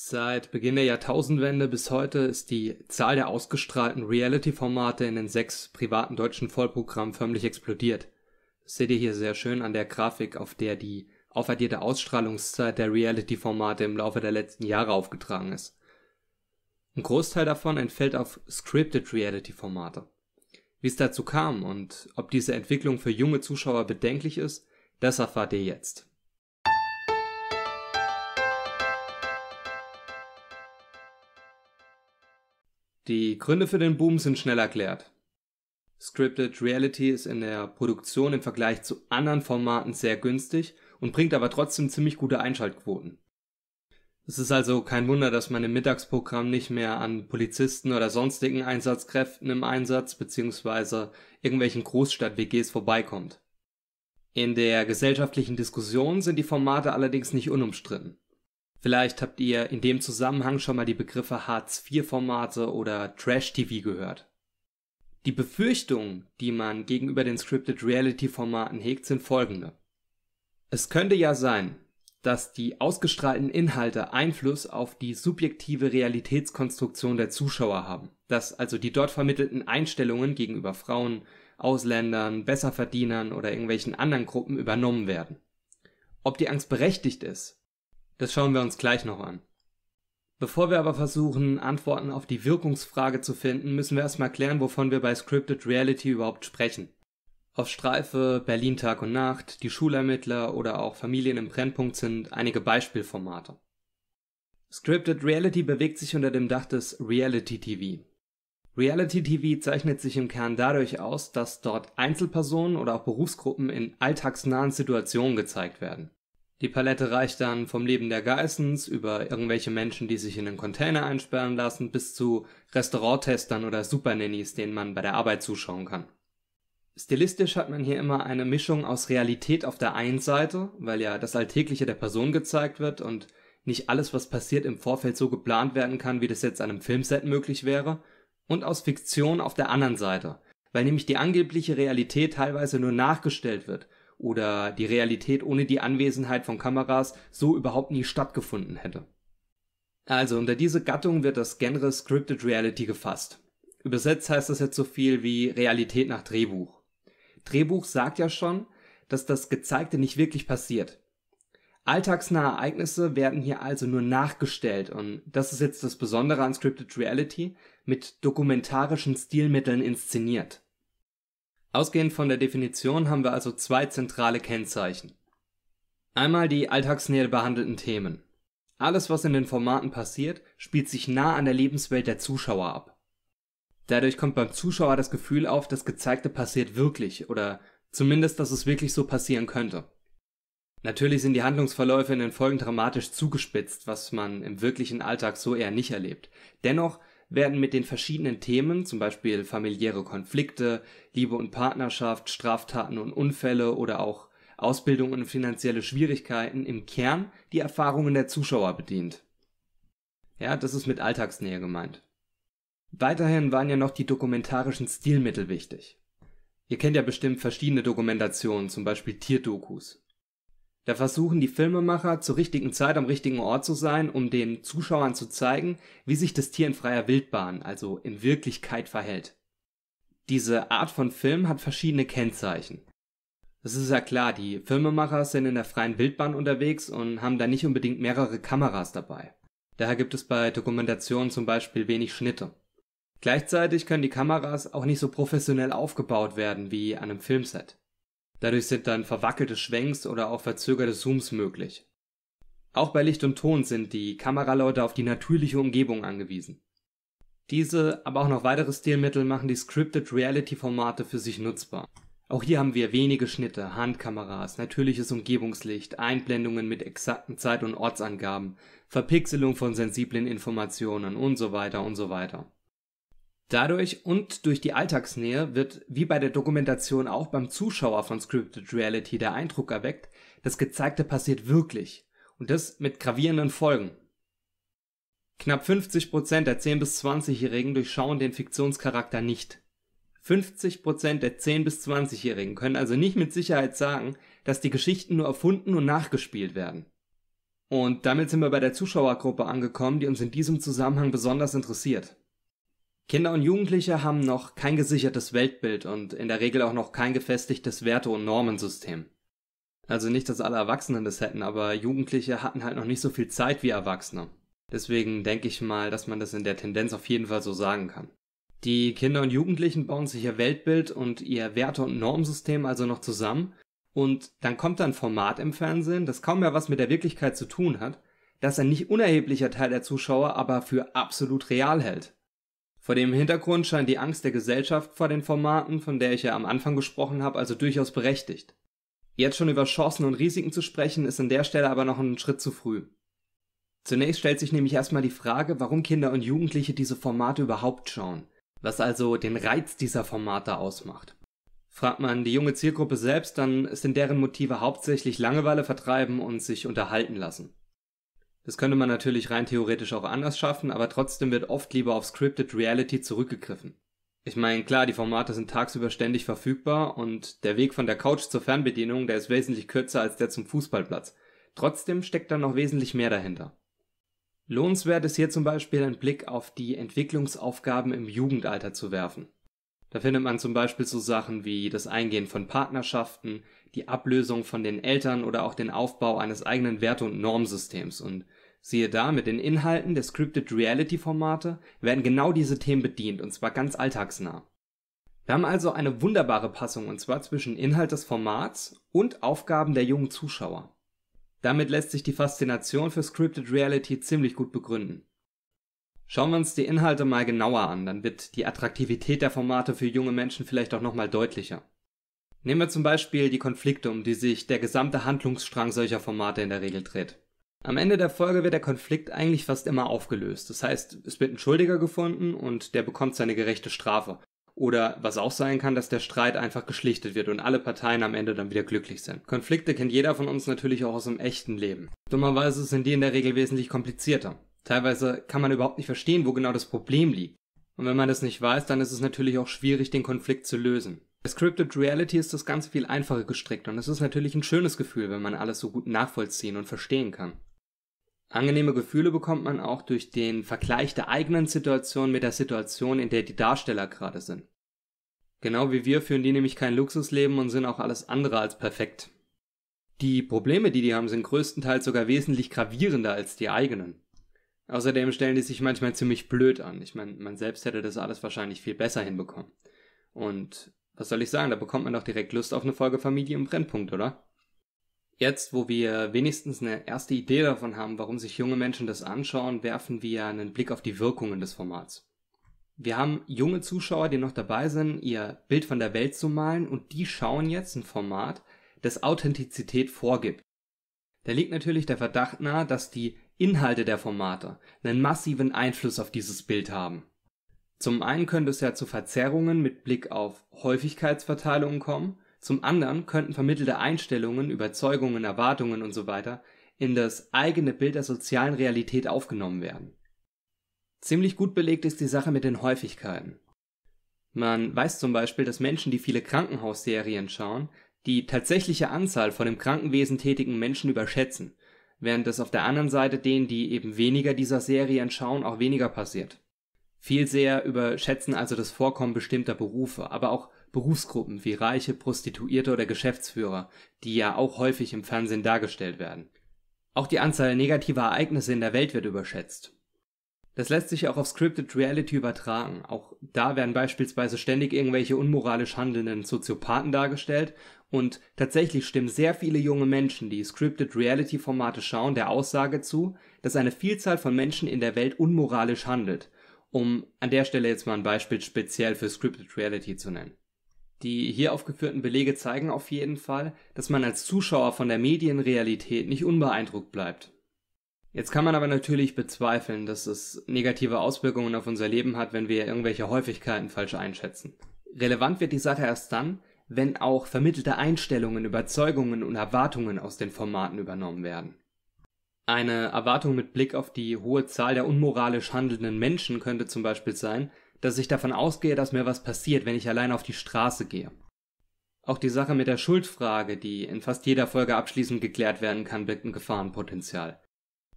Seit Beginn der Jahrtausendwende bis heute ist die Zahl der ausgestrahlten Reality-Formate in den sechs privaten deutschen Vollprogrammen förmlich explodiert. Das seht ihr hier sehr schön an der Grafik, auf der die aufaddierte Ausstrahlungszeit der Reality-Formate im Laufe der letzten Jahre aufgetragen ist. Ein Großteil davon entfällt auf scripted Reality-Formate. Wie es dazu kam und ob diese Entwicklung für junge Zuschauer bedenklich ist, das erfahrt ihr jetzt Die Gründe für den Boom sind schnell erklärt. Scripted Reality ist in der Produktion im Vergleich zu anderen Formaten sehr günstig und bringt aber trotzdem ziemlich gute Einschaltquoten. Es ist also kein Wunder, dass man im Mittagsprogramm nicht mehr an Polizisten oder sonstigen Einsatzkräften im Einsatz bzw. irgendwelchen Großstadt-WGs vorbeikommt. In der gesellschaftlichen Diskussion sind die Formate allerdings nicht unumstritten Vielleicht habt ihr in dem Zusammenhang schon mal die Begriffe Hartz-IV-Formate oder Trash-TV gehört. Die Befürchtungen, die man gegenüber den Scripted Reality-Formaten hegt, sind folgende. Es könnte ja sein, dass die ausgestrahlten Inhalte Einfluss auf die subjektive Realitätskonstruktion der Zuschauer haben, dass also die dort vermittelten Einstellungen gegenüber Frauen, Ausländern, Besserverdienern oder irgendwelchen anderen Gruppen übernommen werden. Ob die Angst berechtigt ist, das schauen wir uns gleich noch an. Bevor wir aber versuchen, Antworten auf die Wirkungsfrage zu finden, müssen wir erstmal klären, wovon wir bei Scripted Reality überhaupt sprechen. Auf Streife, Berlin Tag und Nacht, die Schulermittler oder auch Familien im Brennpunkt sind einige Beispielformate. Scripted Reality bewegt sich unter dem Dach des Reality TV. Reality TV zeichnet sich im Kern dadurch aus, dass dort Einzelpersonen oder auch Berufsgruppen in alltagsnahen Situationen gezeigt werden. Die Palette reicht dann vom Leben der Geissens über irgendwelche Menschen, die sich in einen Container einsperren lassen, bis zu Restauranttestern oder Supernannies, denen man bei der Arbeit zuschauen kann. Stilistisch hat man hier immer eine Mischung aus Realität auf der einen Seite, weil ja das Alltägliche der Person gezeigt wird und nicht alles, was passiert, im Vorfeld so geplant werden kann, wie das jetzt an einem Filmset möglich wäre, und aus Fiktion auf der anderen Seite, weil nämlich die angebliche Realität teilweise nur nachgestellt wird oder die Realität ohne die Anwesenheit von Kameras so überhaupt nie stattgefunden hätte. Also unter diese Gattung wird das Genre Scripted Reality gefasst. Übersetzt heißt das jetzt so viel wie Realität nach Drehbuch. Drehbuch sagt ja schon, dass das Gezeigte nicht wirklich passiert. Alltagsnahe Ereignisse werden hier also nur nachgestellt und das ist jetzt das Besondere an Scripted Reality, mit dokumentarischen Stilmitteln inszeniert. Ausgehend von der Definition haben wir also zwei zentrale Kennzeichen. Einmal die alltagsnähe behandelten Themen. Alles, was in den Formaten passiert, spielt sich nah an der Lebenswelt der Zuschauer ab. Dadurch kommt beim Zuschauer das Gefühl auf, das Gezeigte passiert wirklich oder zumindest, dass es wirklich so passieren könnte. Natürlich sind die Handlungsverläufe in den Folgen dramatisch zugespitzt, was man im wirklichen Alltag so eher nicht erlebt. Dennoch werden mit den verschiedenen Themen, zum Beispiel familiäre Konflikte, Liebe und Partnerschaft, Straftaten und Unfälle oder auch Ausbildung und finanzielle Schwierigkeiten, im Kern die Erfahrungen der Zuschauer bedient. Ja, das ist mit Alltagsnähe gemeint. Weiterhin waren ja noch die dokumentarischen Stilmittel wichtig. Ihr kennt ja bestimmt verschiedene Dokumentationen, zum Beispiel Tierdokus. Da versuchen die Filmemacher, zur richtigen Zeit am richtigen Ort zu sein, um den Zuschauern zu zeigen, wie sich das Tier in freier Wildbahn, also in Wirklichkeit, verhält. Diese Art von Film hat verschiedene Kennzeichen. Es ist ja klar, die Filmemacher sind in der freien Wildbahn unterwegs und haben da nicht unbedingt mehrere Kameras dabei. Daher gibt es bei Dokumentationen zum Beispiel wenig Schnitte. Gleichzeitig können die Kameras auch nicht so professionell aufgebaut werden wie an einem Filmset. Dadurch sind dann verwackelte Schwenks oder auch verzögerte Zooms möglich. Auch bei Licht und Ton sind die Kameraleute auf die natürliche Umgebung angewiesen. Diese, aber auch noch weitere Stilmittel machen die Scripted Reality Formate für sich nutzbar. Auch hier haben wir wenige Schnitte, Handkameras, natürliches Umgebungslicht, Einblendungen mit exakten Zeit- und Ortsangaben, Verpixelung von sensiblen Informationen und so weiter und so weiter. Dadurch und durch die Alltagsnähe wird wie bei der Dokumentation auch beim Zuschauer von Scripted Reality der Eindruck erweckt, das Gezeigte passiert wirklich und das mit gravierenden Folgen. Knapp 50% der 10- bis 20-Jährigen durchschauen den Fiktionscharakter nicht. 50% der 10- bis 20-Jährigen können also nicht mit Sicherheit sagen, dass die Geschichten nur erfunden und nachgespielt werden. Und damit sind wir bei der Zuschauergruppe angekommen, die uns in diesem Zusammenhang besonders interessiert. Kinder und Jugendliche haben noch kein gesichertes Weltbild und in der Regel auch noch kein gefestigtes Werte- und Normensystem. Also nicht, dass alle Erwachsenen das hätten, aber Jugendliche hatten halt noch nicht so viel Zeit wie Erwachsene. Deswegen denke ich mal, dass man das in der Tendenz auf jeden Fall so sagen kann. Die Kinder und Jugendlichen bauen sich ihr Weltbild und ihr Werte- und Normsystem also noch zusammen und dann kommt da ein Format im Fernsehen, das kaum mehr was mit der Wirklichkeit zu tun hat, das ein nicht unerheblicher Teil der Zuschauer aber für absolut real hält. Vor dem Hintergrund scheint die Angst der Gesellschaft vor den Formaten, von der ich ja am Anfang gesprochen habe, also durchaus berechtigt. Jetzt schon über Chancen und Risiken zu sprechen, ist an der Stelle aber noch einen Schritt zu früh. Zunächst stellt sich nämlich erstmal die Frage, warum Kinder und Jugendliche diese Formate überhaupt schauen, was also den Reiz dieser Formate ausmacht. Fragt man die junge Zielgruppe selbst, dann sind deren Motive hauptsächlich Langeweile vertreiben und sich unterhalten lassen. Das könnte man natürlich rein theoretisch auch anders schaffen, aber trotzdem wird oft lieber auf Scripted Reality zurückgegriffen. Ich meine, klar, die Formate sind tagsüber ständig verfügbar und der Weg von der Couch zur Fernbedienung, der ist wesentlich kürzer als der zum Fußballplatz. Trotzdem steckt da noch wesentlich mehr dahinter. Lohnenswert ist hier zum Beispiel ein Blick auf die Entwicklungsaufgaben im Jugendalter zu werfen. Da findet man zum Beispiel so Sachen wie das Eingehen von Partnerschaften, die Ablösung von den Eltern oder auch den Aufbau eines eigenen Werte- und Normsystems. Und Siehe da, mit den Inhalten der Scripted-Reality-Formate werden genau diese Themen bedient und zwar ganz alltagsnah. Wir haben also eine wunderbare Passung und zwar zwischen Inhalt des Formats und Aufgaben der jungen Zuschauer. Damit lässt sich die Faszination für Scripted Reality ziemlich gut begründen. Schauen wir uns die Inhalte mal genauer an, dann wird die Attraktivität der Formate für junge Menschen vielleicht auch nochmal deutlicher. Nehmen wir zum Beispiel die Konflikte, um die sich der gesamte Handlungsstrang solcher Formate in der Regel dreht. Am Ende der Folge wird der Konflikt eigentlich fast immer aufgelöst. Das heißt, es wird ein Schuldiger gefunden und der bekommt seine gerechte Strafe. Oder was auch sein kann, dass der Streit einfach geschlichtet wird und alle Parteien am Ende dann wieder glücklich sind. Konflikte kennt jeder von uns natürlich auch aus dem echten Leben. Dummerweise sind die in der Regel wesentlich komplizierter. Teilweise kann man überhaupt nicht verstehen, wo genau das Problem liegt. Und wenn man das nicht weiß, dann ist es natürlich auch schwierig, den Konflikt zu lösen. Bei Scripted Reality ist das ganz viel einfacher gestrickt und es ist natürlich ein schönes Gefühl, wenn man alles so gut nachvollziehen und verstehen kann. Angenehme Gefühle bekommt man auch durch den Vergleich der eigenen Situation mit der Situation, in der die Darsteller gerade sind. Genau wie wir führen die nämlich kein Luxusleben und sind auch alles andere als perfekt. Die Probleme, die die haben, sind größtenteils sogar wesentlich gravierender als die eigenen. Außerdem stellen die sich manchmal ziemlich blöd an. Ich meine, man selbst hätte das alles wahrscheinlich viel besser hinbekommen. Und was soll ich sagen, da bekommt man doch direkt Lust auf eine Folge Familie im Brennpunkt, oder? Jetzt, wo wir wenigstens eine erste Idee davon haben, warum sich junge Menschen das anschauen, werfen wir einen Blick auf die Wirkungen des Formats. Wir haben junge Zuschauer, die noch dabei sind, ihr Bild von der Welt zu malen und die schauen jetzt ein Format, das Authentizität vorgibt. Da liegt natürlich der Verdacht nahe, dass die Inhalte der Formate einen massiven Einfluss auf dieses Bild haben. Zum einen könnte es ja zu Verzerrungen mit Blick auf Häufigkeitsverteilungen kommen zum anderen könnten vermittelte Einstellungen, Überzeugungen, Erwartungen usw. in das eigene Bild der sozialen Realität aufgenommen werden. Ziemlich gut belegt ist die Sache mit den Häufigkeiten. Man weiß zum Beispiel, dass Menschen, die viele Krankenhausserien schauen, die tatsächliche Anzahl von im Krankenwesen tätigen Menschen überschätzen, während es auf der anderen Seite denen, die eben weniger dieser Serien schauen, auch weniger passiert. Viel sehr überschätzen also das Vorkommen bestimmter Berufe, aber auch Berufsgruppen wie Reiche, Prostituierte oder Geschäftsführer, die ja auch häufig im Fernsehen dargestellt werden. Auch die Anzahl negativer Ereignisse in der Welt wird überschätzt. Das lässt sich auch auf Scripted Reality übertragen. Auch da werden beispielsweise ständig irgendwelche unmoralisch handelnden Soziopathen dargestellt und tatsächlich stimmen sehr viele junge Menschen, die Scripted Reality Formate schauen, der Aussage zu, dass eine Vielzahl von Menschen in der Welt unmoralisch handelt um an der Stelle jetzt mal ein Beispiel speziell für Scripted Reality zu nennen. Die hier aufgeführten Belege zeigen auf jeden Fall, dass man als Zuschauer von der Medienrealität nicht unbeeindruckt bleibt. Jetzt kann man aber natürlich bezweifeln, dass es negative Auswirkungen auf unser Leben hat, wenn wir irgendwelche Häufigkeiten falsch einschätzen. Relevant wird die Sache erst dann, wenn auch vermittelte Einstellungen, Überzeugungen und Erwartungen aus den Formaten übernommen werden. Eine Erwartung mit Blick auf die hohe Zahl der unmoralisch handelnden Menschen könnte zum Beispiel sein, dass ich davon ausgehe, dass mir was passiert, wenn ich allein auf die Straße gehe. Auch die Sache mit der Schuldfrage, die in fast jeder Folge abschließend geklärt werden kann, birgt ein Gefahrenpotenzial.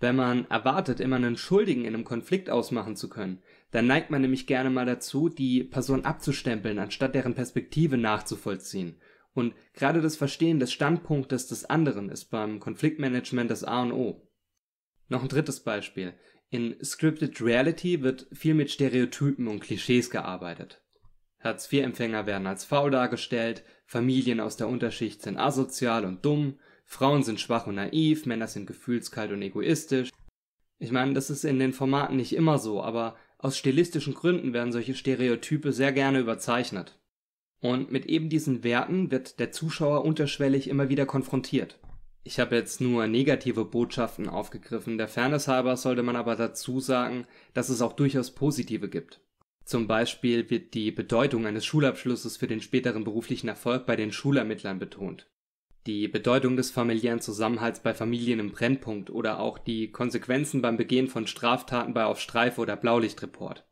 Wenn man erwartet, immer einen Schuldigen in einem Konflikt ausmachen zu können, dann neigt man nämlich gerne mal dazu, die Person abzustempeln, anstatt deren Perspektive nachzuvollziehen. Und gerade das Verstehen des Standpunktes des anderen ist beim Konfliktmanagement das A und O. Noch ein drittes Beispiel. In Scripted Reality wird viel mit Stereotypen und Klischees gearbeitet. Hartz-IV-Empfänger werden als faul dargestellt, Familien aus der Unterschicht sind asozial und dumm, Frauen sind schwach und naiv, Männer sind gefühlskalt und egoistisch. Ich meine, das ist in den Formaten nicht immer so, aber aus stilistischen Gründen werden solche Stereotype sehr gerne überzeichnet. Und mit eben diesen Werten wird der Zuschauer unterschwellig immer wieder konfrontiert. Ich habe jetzt nur negative Botschaften aufgegriffen, der Fairness halber sollte man aber dazu sagen, dass es auch durchaus positive gibt. Zum Beispiel wird die Bedeutung eines Schulabschlusses für den späteren beruflichen Erfolg bei den Schulermittlern betont. Die Bedeutung des familiären Zusammenhalts bei Familien im Brennpunkt oder auch die Konsequenzen beim Begehen von Straftaten bei Aufstreife oder Blaulichtreport.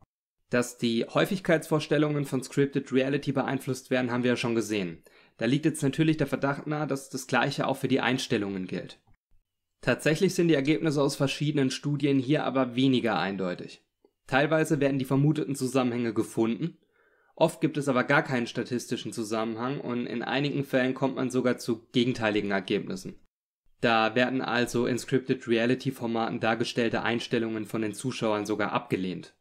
Dass die Häufigkeitsvorstellungen von Scripted Reality beeinflusst werden, haben wir ja schon gesehen. Da liegt jetzt natürlich der Verdacht nahe, dass das Gleiche auch für die Einstellungen gilt. Tatsächlich sind die Ergebnisse aus verschiedenen Studien hier aber weniger eindeutig. Teilweise werden die vermuteten Zusammenhänge gefunden, oft gibt es aber gar keinen statistischen Zusammenhang und in einigen Fällen kommt man sogar zu gegenteiligen Ergebnissen. Da werden also in Scripted Reality Formaten dargestellte Einstellungen von den Zuschauern sogar abgelehnt.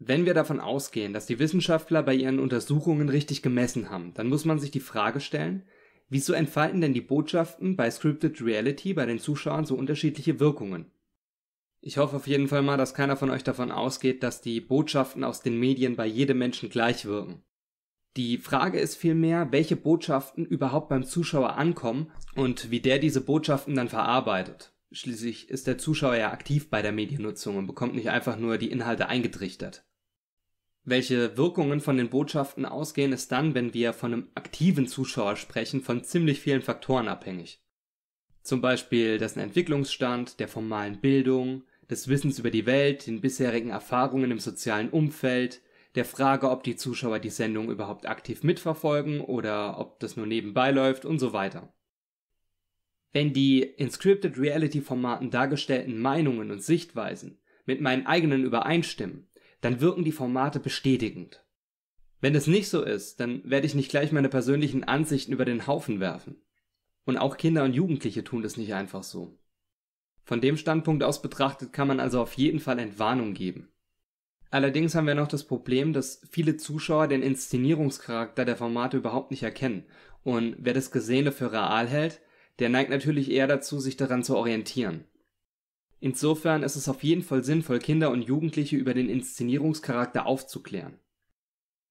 Wenn wir davon ausgehen, dass die Wissenschaftler bei ihren Untersuchungen richtig gemessen haben, dann muss man sich die Frage stellen, wieso entfalten denn die Botschaften bei Scripted Reality bei den Zuschauern so unterschiedliche Wirkungen? Ich hoffe auf jeden Fall mal, dass keiner von euch davon ausgeht, dass die Botschaften aus den Medien bei jedem Menschen gleich wirken. Die Frage ist vielmehr, welche Botschaften überhaupt beim Zuschauer ankommen und wie der diese Botschaften dann verarbeitet. Schließlich ist der Zuschauer ja aktiv bei der Mediennutzung und bekommt nicht einfach nur die Inhalte eingetrichtert. Welche Wirkungen von den Botschaften ausgehen, ist dann, wenn wir von einem aktiven Zuschauer sprechen, von ziemlich vielen Faktoren abhängig. Zum Beispiel dessen Entwicklungsstand, der formalen Bildung, des Wissens über die Welt, den bisherigen Erfahrungen im sozialen Umfeld, der Frage, ob die Zuschauer die Sendung überhaupt aktiv mitverfolgen oder ob das nur nebenbei läuft und so weiter. Wenn die in Scripted Reality Formaten dargestellten Meinungen und Sichtweisen mit meinen eigenen übereinstimmen, dann wirken die Formate bestätigend. Wenn es nicht so ist, dann werde ich nicht gleich meine persönlichen Ansichten über den Haufen werfen. Und auch Kinder und Jugendliche tun das nicht einfach so. Von dem Standpunkt aus betrachtet kann man also auf jeden Fall Entwarnung geben. Allerdings haben wir noch das Problem, dass viele Zuschauer den Inszenierungscharakter der Formate überhaupt nicht erkennen. Und wer das Gesehene für real hält, der neigt natürlich eher dazu, sich daran zu orientieren. Insofern ist es auf jeden Fall sinnvoll, Kinder und Jugendliche über den Inszenierungscharakter aufzuklären.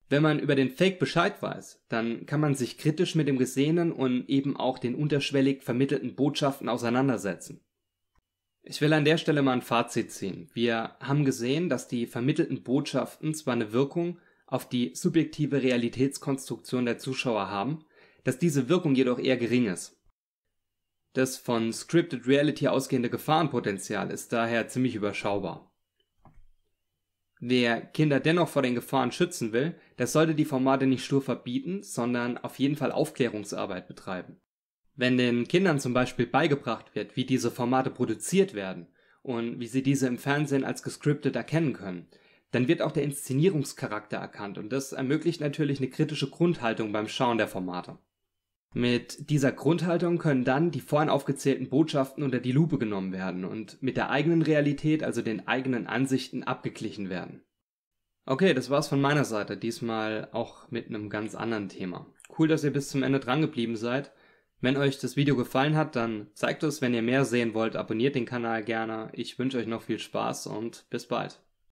Wenn man über den Fake Bescheid weiß, dann kann man sich kritisch mit dem Gesehenen und eben auch den unterschwellig vermittelten Botschaften auseinandersetzen. Ich will an der Stelle mal ein Fazit ziehen. Wir haben gesehen, dass die vermittelten Botschaften zwar eine Wirkung auf die subjektive Realitätskonstruktion der Zuschauer haben, dass diese Wirkung jedoch eher gering ist. Das von Scripted Reality ausgehende Gefahrenpotenzial ist daher ziemlich überschaubar. Wer Kinder dennoch vor den Gefahren schützen will, der sollte die Formate nicht stur verbieten, sondern auf jeden Fall Aufklärungsarbeit betreiben. Wenn den Kindern zum Beispiel beigebracht wird, wie diese Formate produziert werden und wie sie diese im Fernsehen als gescriptet erkennen können, dann wird auch der Inszenierungscharakter erkannt und das ermöglicht natürlich eine kritische Grundhaltung beim Schauen der Formate. Mit dieser Grundhaltung können dann die vorhin aufgezählten Botschaften unter die Lupe genommen werden und mit der eigenen Realität, also den eigenen Ansichten, abgeglichen werden. Okay, das war's von meiner Seite, diesmal auch mit einem ganz anderen Thema. Cool, dass ihr bis zum Ende dran geblieben seid. Wenn euch das Video gefallen hat, dann zeigt es, wenn ihr mehr sehen wollt, abonniert den Kanal gerne. Ich wünsche euch noch viel Spaß und bis bald.